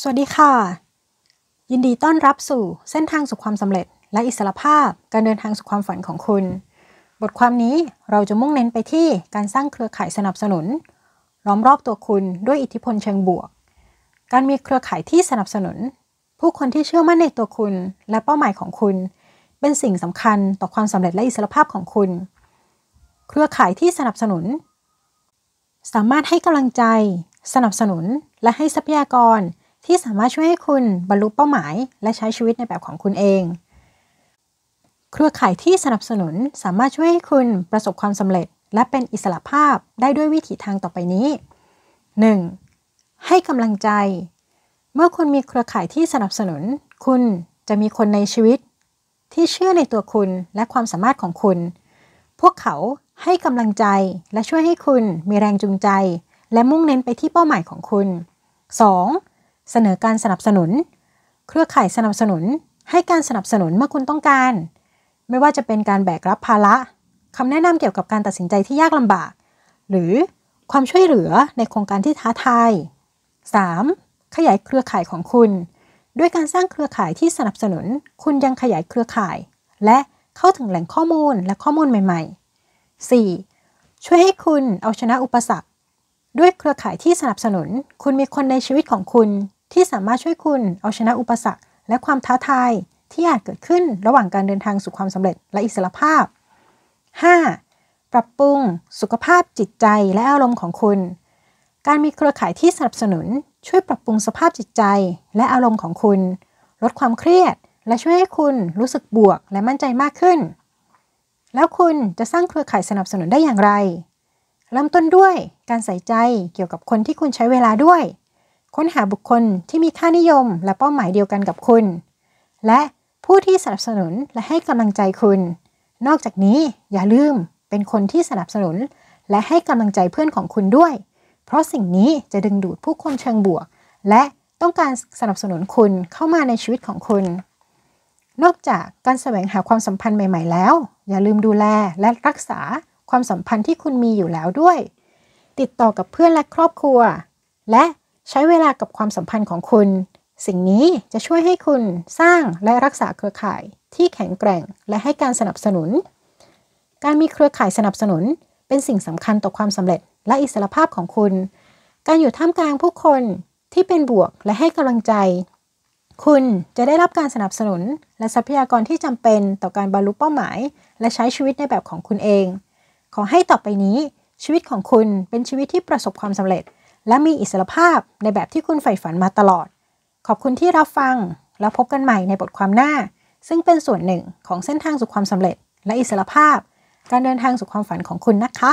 สวัสดีค่ะ ยินดีต้อนรับสู่เส้นทางสู่ความสำเร็จและอิสรภาพการเดินทางสู่ความฝันของคุณ บทความนี้เราจะมุ่งเน้นไปที่การสร้างเครือข่ายสนับสนุนล้อมรอบตัวคุณ ด้วยอิทธิพลเชิงบวก การมีเครือข่ายที่สนับสนุน ผู้คนที่เชื่อมั่นในตัวคุณและเป้าหมายของคุณ เป็นสิ่งสำคัญต่อความสำเร็จและอิสรภาพของคุณ เครือข่ายที่สนับสนุน สามารถให้กำลังใจ สนับสนุนและให้ทรัพยากรที่สามารถช่วยให้คุณบรรลุเป้าหมาย และใช้ชีวิตในแบบของคุณเอง เครือข่ายที่สนับสนุนสามารถช่วยให้คุณประสบความสำเร็จ และเป็นอิสระภาพได้ด้วยวิถีทางต่อไปนี้ 1. ให้กำลังใจ เมื่อคุณมีเครือข่ายที่สนับสนุน คุณจะมีคนในชีวิต ที่เชื่อในตัวคุณและความสามารถของคุณ พวกเขาให้กำลังใจและช่วยให้คุณมีแรงจูงใจ และมุ่งเน้นไปที่เป้าหมายของคุณ 2. เสนอการสนับสนุน เครือข่ายสนับสนุนให้การสนับสนุนเมื่อคุณต้องการ ไม่ว่าจะเป็นการแบกรับภาระคำแนะนำเกี่ยวกับการตัดสินใจที่ยากลำบาก หรือความช่วยเหลือในโครงการที่ท้าทาย 3. ขยายเครือข่ายของคุณ ด้วยการสร้างเครือข่ายที่สนับสนุน คุณยังขยายเครือข่าย และเข้าถึงแหล่งข้อมูลและข้อมูลใหม่ ๆ 4. ช่วยให้คุณเอาชนะอุปสรรคด้วยเครือข่ายที่สนับสนุน คุณมีคนในชีวิตของคุณที่สามารถช่วยคุณเอาชนะอุปสรรค และความท้าทายที่อาจเกิดขึ้นระหว่างการเดินทางสู่ความสำเร็จและอิสรภาพ 5. ปรับปรุงสุขภาพจิตใจและอารมณ์ของคุณ การมีเครือข่ายที่สนับสนุน ช่วยปรับปรุงสภาพจิตใจ และอารมณ์ของคุณ ลดความเครียด และช่วยให้คุณรู้สึกบวกและมั่นใจมากขึ้น แล้วคุณจะสร้างเครือข่ายสนับสนุนได้อย่างไร เริ่มต้นด้วยการใส่ใจเกี่ยวกับคนที่คุณใช้เวลาด้วยค้นหาบุคคลที่มีค่านิยมและเป้าหมายเดียวกันกับคุณและผู้ที่สนับสนุนและให้กำลังใจคุณ นอกจากนี้อย่าลืมเป็นคนที่สนับสนุน และให้กำลังใจเพื่อนของคุณด้วย เพราะสิ่งนี้จะดึงดูดผู้คนเชิงบวก และต้องการสนับสนุนคุณเข้ามาในชีวิตของคุณ นอกจากการแสวงหาความสัมพันธ์ใหม่ๆแล้ว อย่าลืมดูแลและรักษาความสัมพันธ์ที่คุณมีอยู่แล้วด้วย ติดต่อกับเพื่อนและครอบครัวและใช้เวลากับความสัมพันธ์ของคุณ สิ่งนี้จะช่วยให้คุณสร้างและรักษาเครือข่ายที่แข็งแกร่ง และให้การสนับสนุน การมีเครือข่ายสนับสนุน เป็นสิ่งสำคัญต่อความสำเร็จ และอิสรภาพของคุณ การอยู่ท่ามกลางผู้คนที่เป็นบวกและให้กำลังใจ คุณจะได้รับการสนับสนุน และทรัพยากรที่จำเป็นต่อการบรรลุเป้าหมาย และใช้ชีวิตในแบบของคุณเอง ขอให้ต่อไปนี้ ชีวิตของคุณเป็นชีวิตที่ประสบความสำเร็จและมีอิสรภาพในแบบที่คุณใฝ่ฝันมาตลอด ขอบคุณที่รับฟังแล้วพบกันใหม่ในบทความหน้า ซึ่งเป็นส่วนหนึ่งของเส้นทางสู่ความสำเร็จ และอิสรภาพ การเดินทางสู่ความฝันของคุณนะคะ